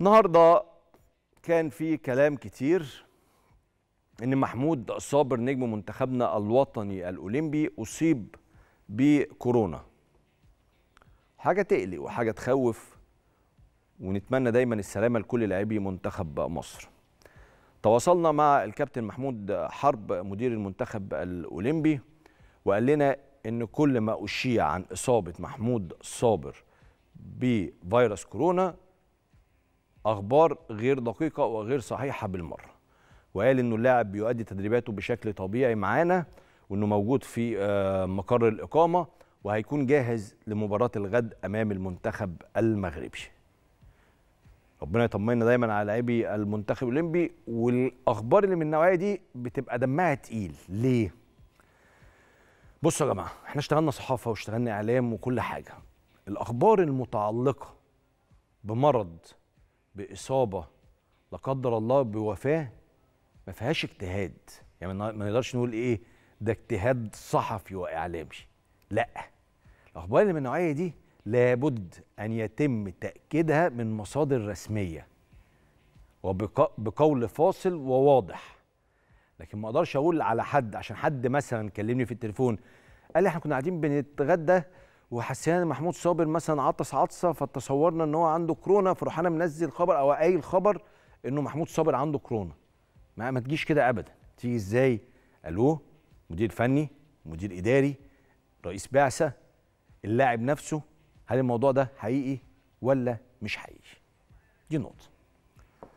النهارده كان في كلام كتير ان محمود صابر نجم منتخبنا الوطني الاولمبي اصيب بكورونا حاجه تقلق وحاجه تخوف ونتمنى دايما السلامه لكل لاعبي منتخب مصر تواصلنا مع الكابتن محمود حرب مدير المنتخب الاولمبي وقال لنا ان كل ما اشيع عن اصابه محمود صابر بفيروس كورونا اخبار غير دقيقه وغير صحيحه بالمره وقال انه اللاعب بيؤدي تدريباته بشكل طبيعي معانا وانه موجود في آه، مقر الاقامه وهيكون جاهز لمباراه الغد امام المنتخب المغربي ربنا يطمنا دايما على لاعبي المنتخب الاولمبي والاخبار اللي من النوعيه دي بتبقى دمها تقيل ليه بصوا يا جماعه احنا اشتغلنا صحافه واشتغلنا اعلام وكل حاجه الاخبار المتعلقه بمرض باصابه لا قدر الله بوفاه ما فيهاش اجتهاد يعني ما نقدرش نقول ايه ده اجتهاد صحفي واعلامي لا الاخبار اللي من النوعيه دي لابد ان يتم تاكيدها من مصادر رسميه وبقول فاصل وواضح لكن ما اقدرش اقول على حد عشان حد مثلا كلمني في التليفون قال لي احنا كنا قاعدين بنتغدى وحسينا محمود صابر مثلا عطس عطسه فتصورنا ان هو عنده كورونا فرحنا منزل خبر او قايل خبر انه محمود صابر عنده كورونا ما, ما تجيش كده ابدا تيجي ازاي الو مدير فني مدير اداري رئيس بعثه اللاعب نفسه هل الموضوع ده حقيقي ولا مش حقيقي دي نقطه